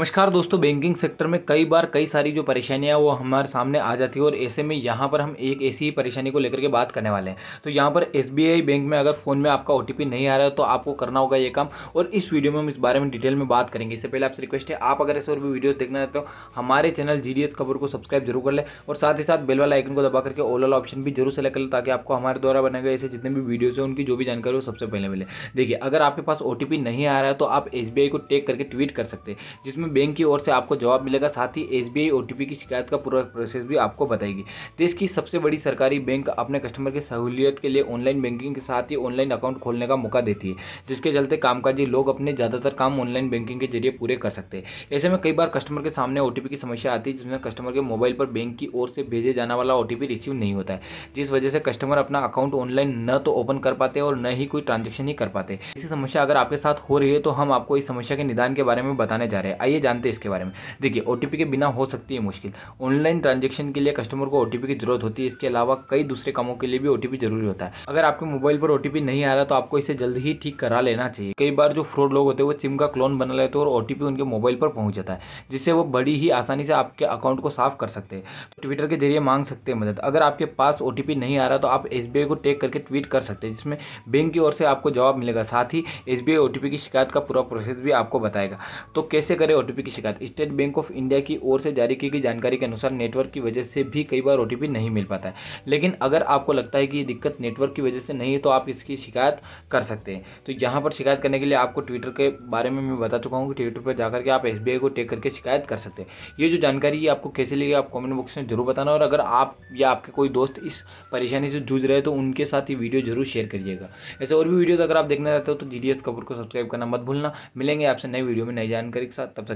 नमस्कार दोस्तों banking sector में कई बार कई सारी जो परेशानियां वो हमारे सामने आ जाती है और ऐसे में यहाँ पर हम एक ऐसी परेशानी को लेकर के बात करने वाले हैं तो यहाँ पर एस बैंक में अगर फ़ोन में आपका ओ नहीं आ रहा है तो आपको करना होगा ये काम और इस वीडियो में हम इस बारे में डिटेल में बात करेंगे इससे पहले आपसे रिक्वेस्ट है आप अगर ऐसे और भी वीडियोज़ देखना चाहते हो हमारे चैनल जी खबर को सब्सक्राइब जरूर कर लें और साथ ही साथ बेल वाला आइकन को दबा करके ओल वाला ऑप्शन भी जरूर सेलेक्ट कर लें ताकि आपको हमारे द्वारा बनाए गए ऐसे जितने भी वीडियोज़ हैं उनकी जो भी जानकारी हो सबसे पहले मिले देखिए अगर आपके पास ओ नहीं आ रहा है तो आप एस को टेक करके ट्वीट कर सकते हैं जिसमें में बैंक की ओर से आपको जवाब मिलेगा साथ ही एस बी की शिकायत का पूरा प्रोसेस भी आपको बताएगी देश की सबसे बड़ी सरकारी बैंक अपने कस्टमर की सहूलियत के लिए ऑनलाइन बैंकिंग के साथ ही ऑनलाइन अकाउंट खोलने का मौका देती है जिसके चलते कामकाजी लोग अपने ज़्यादातर काम ऑनलाइन बैंकिंग के जरिए पूरे कर सकते हैं ऐसे में कई बार कस्टमर के सामने ओ की समस्या आती है जिसमें कस्टमर के मोबाइल पर बैंक की ओर से भेजे जाने वाला ओ रिसीव नहीं होता है जिस वजह से कस्टमर अपना अकाउंट ऑनलाइन न तो ओपन कर पाते और न ही कोई ट्रांजेक्शन ही कर पाते ऐसी समस्या अगर आपके साथ हो रही है तो हम आपको इस समस्या के निदान के बारे में बताने जा रहे हैं आइए आइए जानते हैं इसके बारे में देखिए ओ के बिना हो सकती है मुश्किल ऑनलाइन ट्रांजेक्शन के लिए कस्टमर को ओ की जरूरत होती है इसके अलावा कई दूसरे कामों के लिए भी ओ जरूरी होता है अगर आपके मोबाइल पर ओ नहीं आ रहा तो आपको इसे जल्द ही ठीक करा लेना चाहिए कई बार जो फ्रॉड लोग होते हैं वो सिम का क्लोन बना लेते हैं और ओ उनके मोबाइल पर पहुंच जाता है जिससे वो बड़ी ही आसानी से आपके अकाउंट को साफ कर सकते हैं ट्विटर तो के जरिए मांग सकते हैं मदद अगर आपके पास ओ नहीं आ रहा तो आप एस को टेक करके ट्वीट कर सकते हैं जिसमें बैंक की ओर से आपको जवाब मिलेगा साथ ही एस बी की शिकायत का पूरा प्रोसेस भी आपको बताएगा तो कैसे करें ओ ओटीपी की शिकायत स्टेट बैंक ऑफ इंडिया की ओर से जारी की गई जानकारी के अनुसार नेटवर्क की वजह से भी कई बार ओटीपी नहीं मिल पाता है लेकिन अगर आपको लगता है कि ये दिक्कत नेटवर्क की वजह से नहीं है तो आप इसकी शिकायत कर सकते हैं तो यहाँ पर शिकायत करने के लिए आपको ट्विटर के बारे में मैं बता चुका हूँ कि ट्विटर पर जाकर के आप एस को टेक करके शिकायत कर सकते हैं ये जो जानकारी है आपको कैसे लगी आप कॉमेंट बॉक्स में जरूर बताना और अगर आप या आपके कोई दोस्त इस परेशानी से जूझ रहे तो उनके साथ ये वीडियो जरूर शेयर करिएगा ऐसे और भी वीडियोज़ अगर आप देखना चाहते हो तो जी डी कपूर को सब्सक्राइब करना मत भूलना मिलेंगे आपसे नई वीडियो में नई जानकारी के साथ तब तक